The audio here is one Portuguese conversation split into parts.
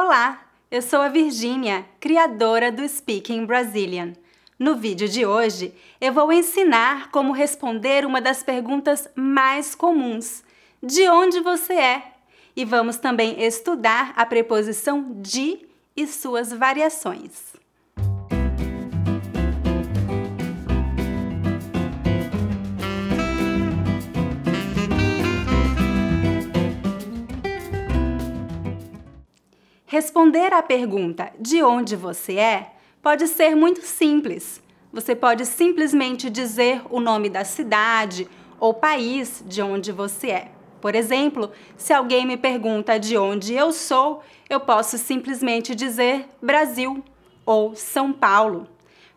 Olá, eu sou a Virgínia, criadora do Speaking Brazilian. No vídeo de hoje, eu vou ensinar como responder uma das perguntas mais comuns: de onde você é? E vamos também estudar a preposição de e suas variações. Responder à pergunta de onde você é pode ser muito simples. Você pode simplesmente dizer o nome da cidade ou país de onde você é. Por exemplo, se alguém me pergunta de onde eu sou, eu posso simplesmente dizer Brasil ou São Paulo.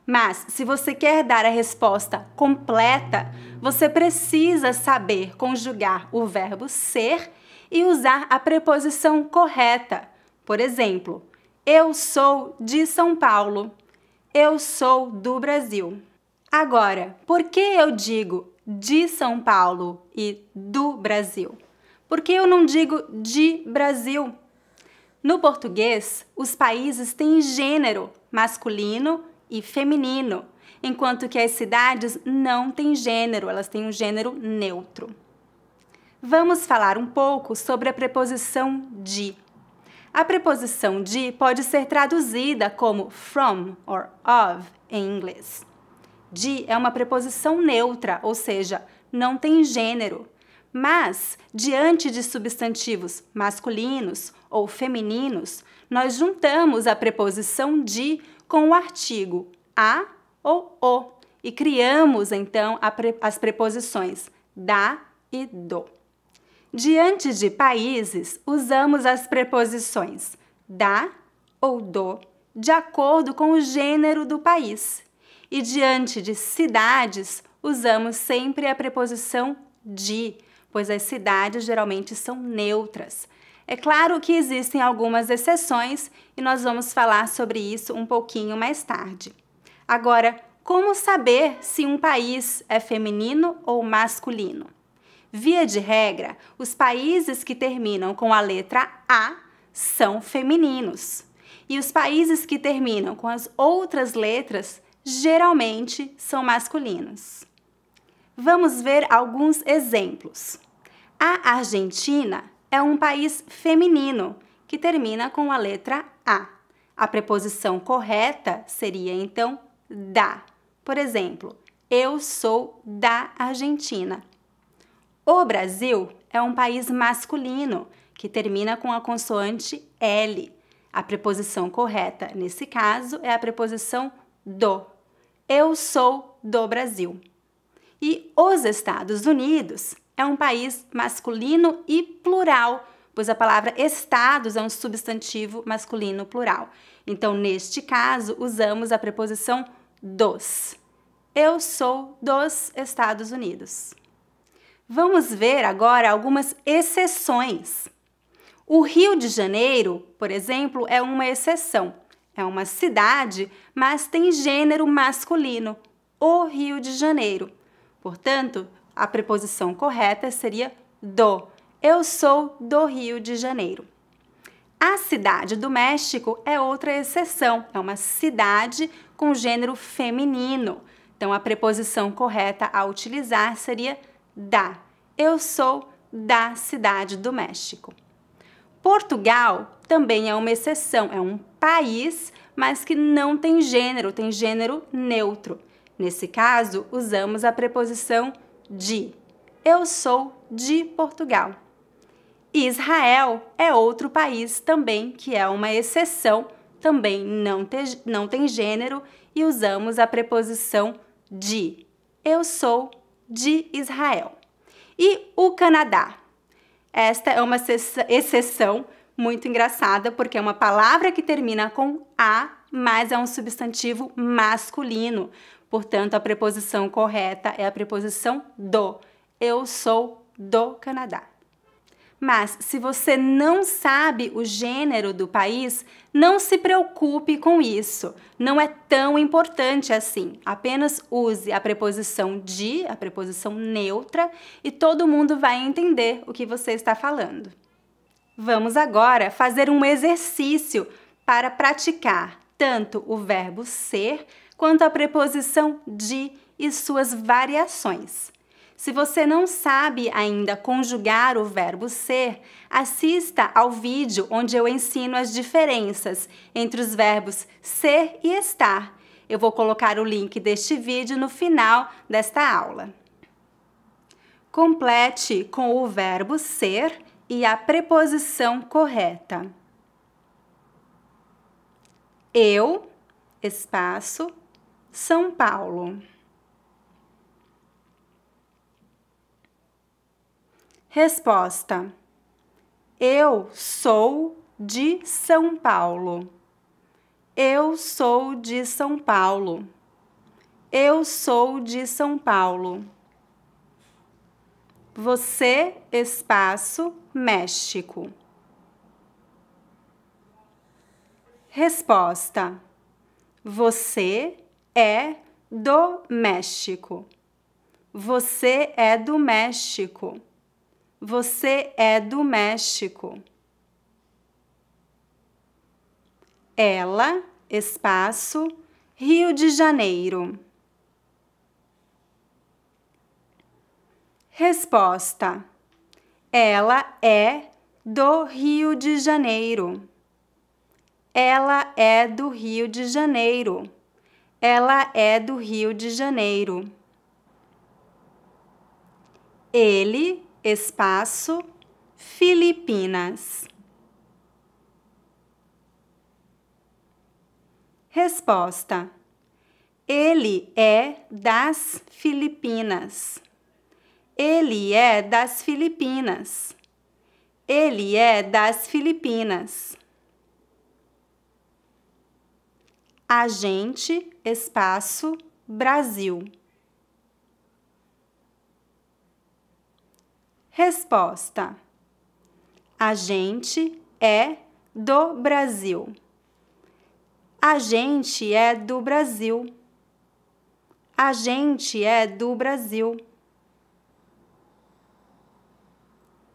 Mas, se você quer dar a resposta completa, você precisa saber conjugar o verbo ser e usar a preposição correta. Por exemplo, eu sou de São Paulo. Eu sou do Brasil. Agora, por que eu digo de São Paulo e do Brasil? Por que eu não digo de Brasil? No português, os países têm gênero masculino e feminino, enquanto que as cidades não têm gênero, elas têm um gênero neutro. Vamos falar um pouco sobre a preposição de. A preposição de pode ser traduzida como from or of em inglês. De é uma preposição neutra, ou seja, não tem gênero. Mas, diante de substantivos masculinos ou femininos, nós juntamos a preposição de com o artigo a ou o e criamos então pre as preposições da e do. Diante de países, usamos as preposições da ou do de acordo com o gênero do país. E diante de cidades, usamos sempre a preposição de, pois as cidades geralmente são neutras. É claro que existem algumas exceções e nós vamos falar sobre isso um pouquinho mais tarde. Agora, como saber se um país é feminino ou masculino? Via de regra, os países que terminam com a letra A são femininos. E os países que terminam com as outras letras geralmente são masculinos. Vamos ver alguns exemplos. A Argentina é um país feminino que termina com a letra A. A preposição correta seria então da. Por exemplo, eu sou da Argentina. O Brasil é um país masculino que termina com a consoante L. A preposição correta nesse caso é a preposição do. Eu sou do Brasil. E os Estados Unidos é um país masculino e plural, pois a palavra estados é um substantivo masculino plural. Então, neste caso, usamos a preposição dos. Eu sou dos Estados Unidos. Vamos ver agora algumas exceções. O Rio de Janeiro, por exemplo, é uma exceção. É uma cidade, mas tem gênero masculino, o Rio de Janeiro. Portanto, a preposição correta seria do. Eu sou do Rio de Janeiro. A cidade do México é outra exceção. É uma cidade com gênero feminino. Então, a preposição correta a utilizar seria do da. Eu sou da cidade do México. Portugal também é uma exceção, é um país, mas que não tem gênero, tem gênero neutro. Nesse caso, usamos a preposição de. Eu sou de Portugal. Israel é outro país também que é uma exceção, também não, te, não tem gênero e usamos a preposição de. Eu sou de Israel. E o Canadá. Esta é uma exceção muito engraçada, porque é uma palavra que termina com A, mas é um substantivo masculino. Portanto, a preposição correta é a preposição do. Eu sou do Canadá. Mas se você não sabe o gênero do país, não se preocupe com isso. Não é tão importante assim. Apenas use a preposição de, a preposição neutra, e todo mundo vai entender o que você está falando. Vamos agora fazer um exercício para praticar tanto o verbo ser quanto a preposição de e suas variações. Se você não sabe ainda conjugar o verbo ser, assista ao vídeo onde eu ensino as diferenças entre os verbos ser e estar. Eu vou colocar o link deste vídeo no final desta aula. Complete com o verbo ser e a preposição correta. Eu, espaço, São Paulo. Resposta: Eu sou de São Paulo. Eu sou de São Paulo. Eu sou de São Paulo. Você, espaço, México. Resposta: Você é do México. Você é do México. Você é do México. Ela, espaço, Rio de Janeiro. Resposta: Ela é do Rio de Janeiro. Ela é do Rio de Janeiro. Ela é do Rio de Janeiro. Ele espaço Filipinas. Resposta: Ele é das Filipinas. Ele é das Filipinas. Ele é das Filipinas. Agente Espaço Brasil. Resposta: A gente é do Brasil. A gente é do Brasil. A gente é do Brasil.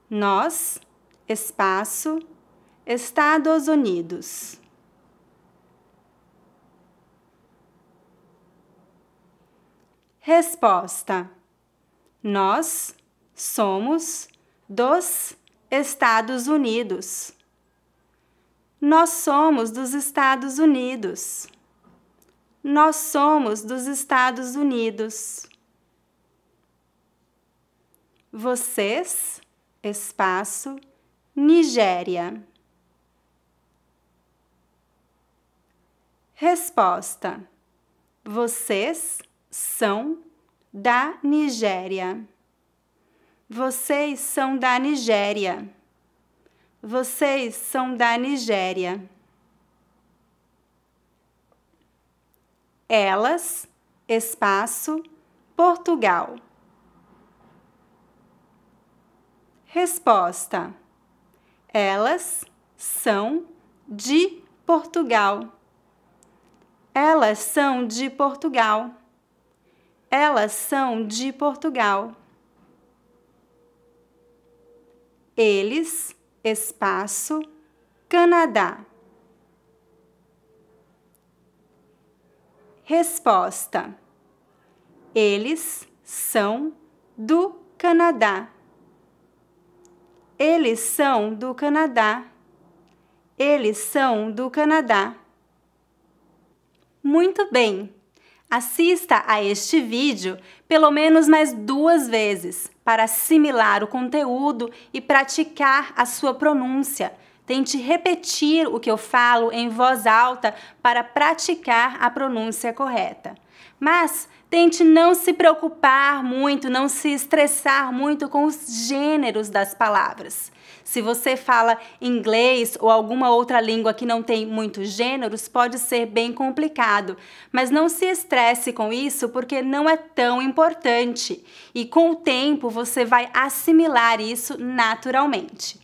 Nós, espaço, Estados Unidos. Resposta: Nós somos dos Estados Unidos. Nós somos dos Estados Unidos. Nós somos dos Estados Unidos. Vocês, espaço, Nigéria. Resposta: Vocês são da Nigéria. Vocês são da Nigéria. Vocês são da Nigéria. Elas, espaço, Portugal. Resposta: Elas são de Portugal. Elas são de Portugal. Elas são de Portugal. eles, espaço, Canadá. Resposta: Eles são do Canadá. Eles são do Canadá. Eles são do Canadá. Muito bem. Assista a este vídeo pelo menos mais duas vezes para assimilar o conteúdo e praticar a sua pronúncia. Tente repetir o que eu falo em voz alta para praticar a pronúncia correta. Mas, Tente não se preocupar muito, não se estressar muito com os gêneros das palavras. Se você fala inglês ou alguma outra língua que não tem muitos gêneros, pode ser bem complicado, mas não se estresse com isso porque não é tão importante e com o tempo você vai assimilar isso naturalmente.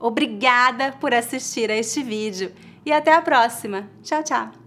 Obrigada por assistir a este vídeo e até a próxima. Tchau, tchau!